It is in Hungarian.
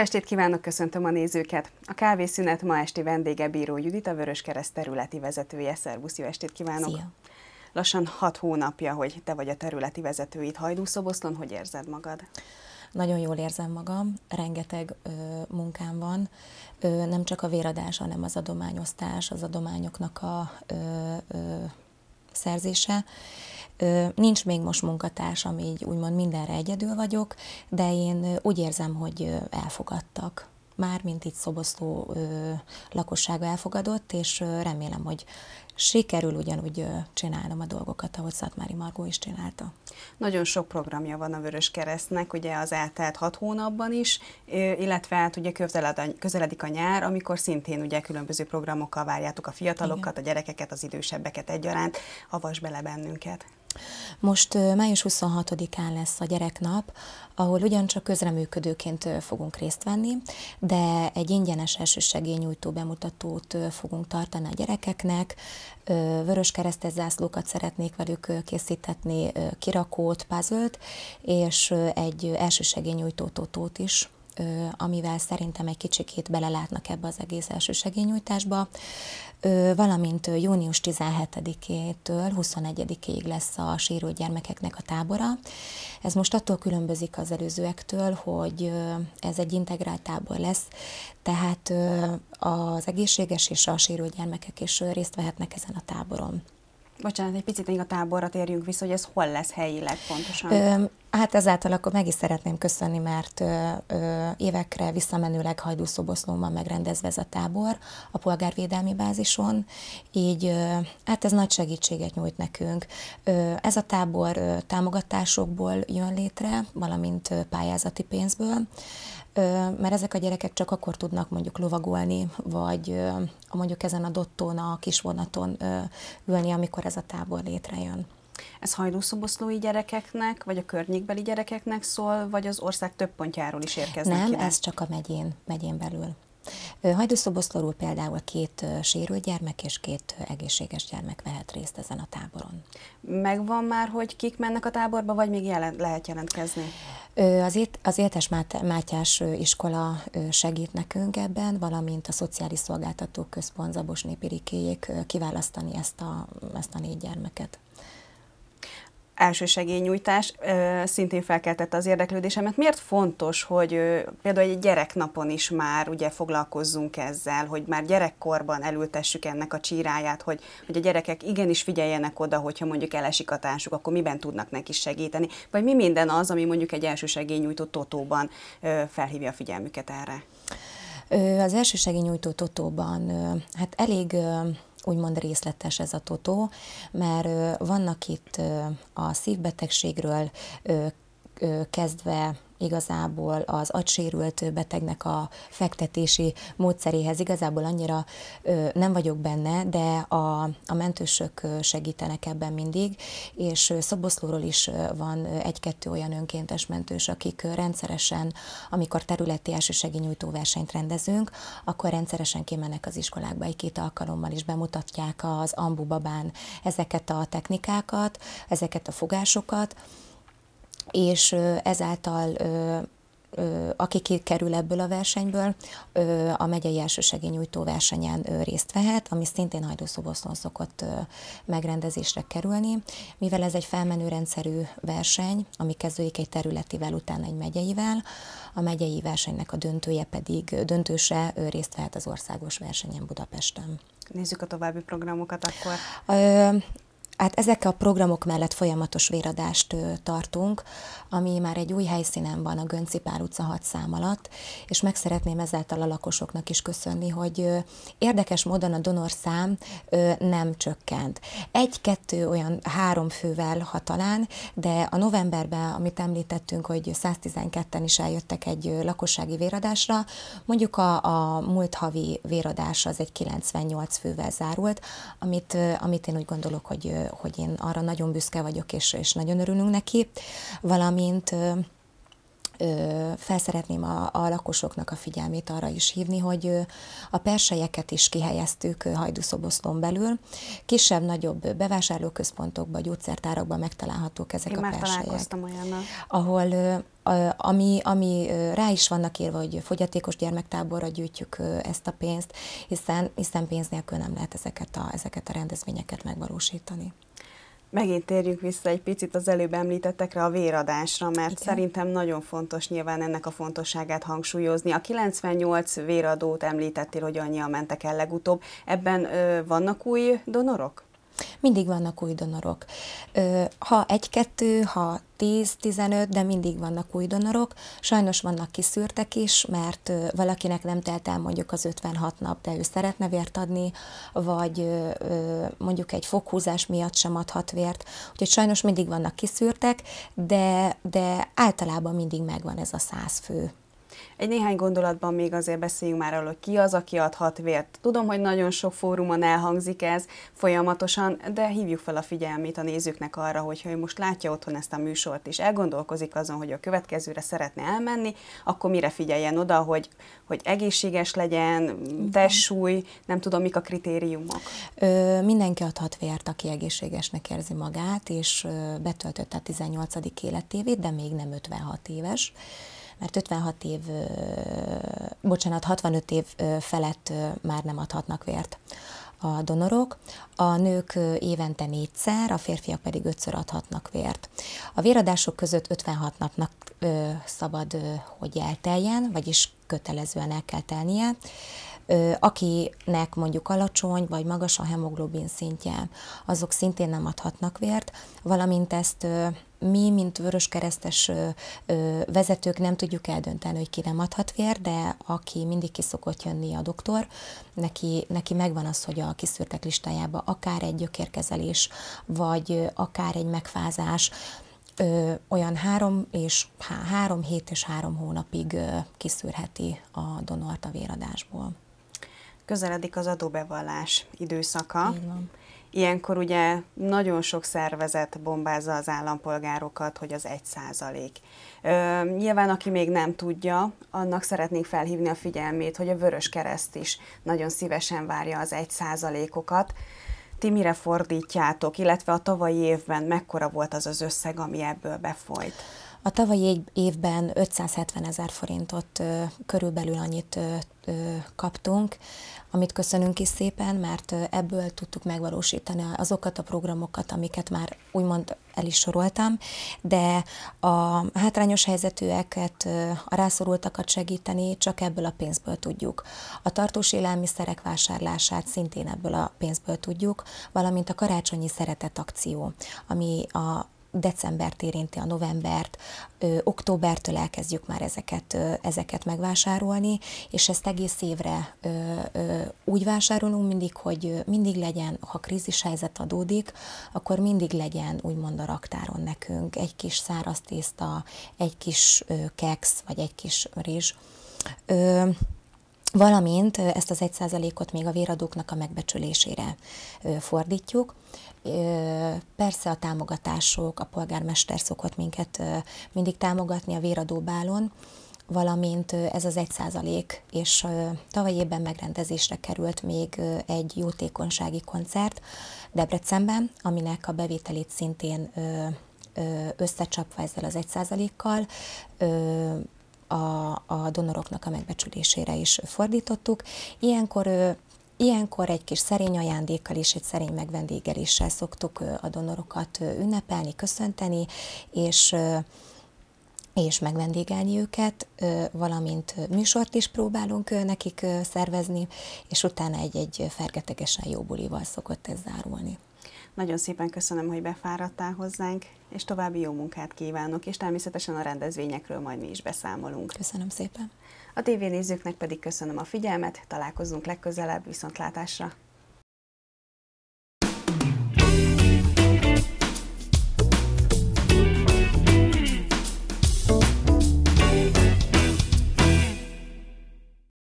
estét kívánok, köszöntöm a nézőket! A kávészünet ma esti vendége Bíró Judit, a Vöröskereszt területi vezetője. Szervusz, jó estét kívánok! Szia. Lassan hat hónapja, hogy te vagy a területi vezető itt Hajdúszoboszlon, hogy érzed magad? Nagyon jól érzem magam, rengeteg ö, munkám van, ö, nem csak a véradás, hanem az adományosztás, az adományoknak a ö, ö, megszerzése. Nincs még most munkatársam, így úgymond mindenre egyedül vagyok, de én úgy érzem, hogy elfogadtak. Már mint itt szobosztó lakossága elfogadott, és remélem, hogy sikerül ugyanúgy csinálnom a dolgokat, ahogy Szatmári Margó is csinálta. Nagyon sok programja van a Vörös Keresztnek, ugye az eltelt hat hónapban is, illetve hát ugye közeledik a nyár, amikor szintén ugye különböző programokkal várjátok a fiatalokat, Igen. a gyerekeket, az idősebbeket egyaránt, avas bele bennünket. Most május 26-án lesz a gyereknap, ahol ugyancsak közreműködőként fogunk részt venni, de egy ingyenes elsősegélynyújtó bemutatót fogunk tartani a gyerekeknek, vörös keresztes zászlókat szeretnék velük készítetni, kirakót, puzzle és egy elsősegélynyújtó totót is amivel szerintem egy kicsikét belelátnak ebbe az egész első segélynyújtásba, valamint június 17-től 21-ig lesz a sérült gyermekeknek a tábora. Ez most attól különbözik az előzőektől, hogy ez egy integrált tábor lesz, tehát az egészséges és a sérült gyermekek is részt vehetnek ezen a táboron. Bocsánat, egy picit még a táborra térjünk vissza, hogy ez hol lesz helyileg pontosan? Ö, Hát ezáltal akkor meg is szeretném köszönni, mert ö, ö, évekre visszamenőleg van megrendezve ez a tábor a polgárvédelmi bázison, így ö, hát ez nagy segítséget nyújt nekünk. Ö, ez a tábor ö, támogatásokból jön létre, valamint ö, pályázati pénzből, ö, mert ezek a gyerekek csak akkor tudnak mondjuk lovagolni, vagy ö, mondjuk ezen a dottón, a vonaton ö, ülni, amikor ez a tábor létrejön. Ez hajlószoboszlói gyerekeknek, vagy a környékbeli gyerekeknek szól, vagy az ország több pontjáról is érkeznek? Nem, ide? ez csak a megyén, megyén belül. Hajdúszoboszlóról például két sérült gyermek és két egészséges gyermek vehet részt ezen a táboron. Megvan már, hogy kik mennek a táborba, vagy még jelen, lehet jelentkezni? Az, ét, az Éltes Mátyás iskola segít nekünk ebben, valamint a Szociális szolgáltatók Központ Zabos Népirikéjék kiválasztani ezt a, ezt a négy gyermeket elsősegélynyújtás szintén felkeltette az érdeklődésemet. Miért fontos, hogy például egy gyereknapon is már ugye foglalkozzunk ezzel, hogy már gyerekkorban elültessük ennek a csíráját, hogy, hogy a gyerekek igenis figyeljenek oda, hogyha mondjuk elesik a társuk, akkor miben tudnak neki segíteni, vagy mi minden az, ami mondjuk egy elsősegélynyújtó totóban felhívja a figyelmüket erre? Az elsősegélynyújtó totóban hát elég úgymond részletes ez a totó, mert vannak itt a szívbetegségről kezdve igazából az agysérült betegnek a fektetési módszeréhez igazából annyira ö, nem vagyok benne, de a, a mentősök segítenek ebben mindig, és Szoboszlóról is van egy-kettő olyan önkéntes mentős, akik rendszeresen, amikor területi első versenyt rendezünk, akkor rendszeresen kimennek az iskolákba egy-két alkalommal is bemutatják az ambu babán ezeket a technikákat, ezeket a fogásokat, és ezáltal aki kikerül ebből a versenyből, a megyei elsősegélynyújtó versenyen részt vehet, ami szintén Hajdúszoboszlón szokott megrendezésre kerülni. Mivel ez egy rendszerű verseny, ami kezdődik egy területivel, utána egy megyeivel, a megyei versenynek a döntője pedig, döntőse részt vehet az országos versenyen Budapesten. Nézzük a további programokat akkor. Hát ezek a programok mellett folyamatos véradást tartunk, ami már egy új helyszínen van a Gönci Pál utca 6 szám alatt, és meg szeretném ezáltal a lakosoknak is köszönni, hogy érdekes módon a donorszám nem csökkent. Egy-kettő olyan három fővel, ha talán, de a novemberben, amit említettünk, hogy 112-en is eljöttek egy lakossági véradásra, mondjuk a, a múlt havi véradás az egy 98 fővel zárult, amit, amit én úgy gondolok, hogy, hogy én arra nagyon büszke vagyok, és, és nagyon örülünk neki, valamint felszeretném a, a lakosoknak a figyelmét arra is hívni, hogy a persejeket is kihelyeztük Hajdúszoboszlón belül. Kisebb-nagyobb bevásárlóközpontokban, gyógyszertárakban megtalálhatók ezek Én a persejek. Én már találkoztam olyannal. Ahol ami, ami rá is vannak írva, hogy fogyatékos gyermektáborra gyűjtjük ezt a pénzt, hiszen, hiszen pénz nélkül nem lehet ezeket a, ezeket a rendezvényeket megvalósítani. Megint térjünk vissza egy picit az előbb említettekre, a véradásra, mert Igen. szerintem nagyon fontos nyilván ennek a fontosságát hangsúlyozni. A 98 véradót említettél, hogy annyian mentek el legutóbb. Ebben ö, vannak új donorok? Mindig vannak új donorok. Ha egy-kettő, ha 10-15, de mindig vannak új donorok. Sajnos vannak kiszűrtek is, mert valakinek nem telt el mondjuk az 56 nap, de ő szeretne vért adni, vagy mondjuk egy fokhúzás miatt sem adhat vért. Úgyhogy sajnos mindig vannak kiszűrtek, de, de általában mindig megvan ez a 100 fő. Egy néhány gondolatban még azért beszéljünk már arról, hogy ki az, aki adhat vért. Tudom, hogy nagyon sok fórumon elhangzik ez folyamatosan, de hívjuk fel a figyelmét a nézőknek arra, hogy ha ő most látja otthon ezt a műsort, és elgondolkozik azon, hogy a következőre szeretne elmenni, akkor mire figyeljen oda, hogy, hogy egészséges legyen, testsúly, nem tudom, mik a kritériumok. Ö, mindenki adhat vért, aki egészségesnek érzi magát, és betöltötte a 18. életévét, de még nem 56 éves mert 56 év, bocsánat, 65 év felett már nem adhatnak vért a donorok, a nők évente négyszer, a férfiak pedig ötször adhatnak vért. A véradások között 56 napnak szabad, hogy elteljen, vagyis kötelezően el kell telnie. akinek mondjuk alacsony vagy magas a hemoglobin szintje, azok szintén nem adhatnak vért, valamint ezt mi, mint keresztes vezetők nem tudjuk eldönteni, hogy ki nem adhat vér, de aki mindig ki szokott jönni a doktor, neki, neki megvan az, hogy a kiszűrtek listájába akár egy gyökérkezelés, vagy akár egy megfázás, olyan három, és há, három hét és három hónapig kiszűrheti a donort a véradásból. Közeledik az adóbevallás időszaka. Így van. Ilyenkor ugye nagyon sok szervezet bombázza az állampolgárokat, hogy az egy százalék. Nyilván, aki még nem tudja, annak szeretnék felhívni a figyelmét, hogy a Vörös Kereszt is nagyon szívesen várja az egy százalékokat, ti mire fordítjátok, illetve a tavalyi évben mekkora volt az az összeg, ami ebből befolyt? A tavalyi évben 570 ezer forintot körülbelül annyit kaptunk, amit köszönünk is szépen, mert ebből tudtuk megvalósítani azokat a programokat, amiket már úgymond fel is soroltam, de a hátrányos helyzetűeket, a rászorultakat segíteni csak ebből a pénzből tudjuk. A tartós élelmiszerek vásárlását szintén ebből a pénzből tudjuk, valamint a karácsonyi szeretet akció, ami a decembert érinti a novembert, ö, októbertől elkezdjük már ezeket, ö, ezeket megvásárolni, és ezt egész évre ö, ö, úgy vásárolunk mindig, hogy mindig legyen, ha krízis helyzet adódik, akkor mindig legyen úgymond a raktáron nekünk egy kis száraz tészta, egy kis ö, keksz, vagy egy kis rizs. Ö, valamint ezt az egy százalékot még a véradóknak a megbecsülésére fordítjuk. Persze a támogatások, a polgármester szokott minket mindig támogatni a véradóbálon, valamint ez az egy százalék, és tavaly évben megrendezésre került még egy jótékonysági koncert Debrecenben, aminek a bevételét szintén összecsapva ezzel az egy százalékkal a, a donoroknak a megbecsülésére is fordítottuk. Ilyenkor Ilyenkor egy kis szerény ajándékkal és egy szerény megvendégeléssel szoktuk a donorokat ünnepelni, köszönteni, és és megvendégelni őket, valamint műsort is próbálunk nekik szervezni, és utána egy-egy fergetegesen jó bulival szokott ez zárulni. Nagyon szépen köszönöm, hogy befáradtál hozzánk, és további jó munkát kívánok, és természetesen a rendezvényekről majd mi is beszámolunk. Köszönöm szépen. A tévénézőknek pedig köszönöm a figyelmet, találkozunk legközelebb, viszontlátásra!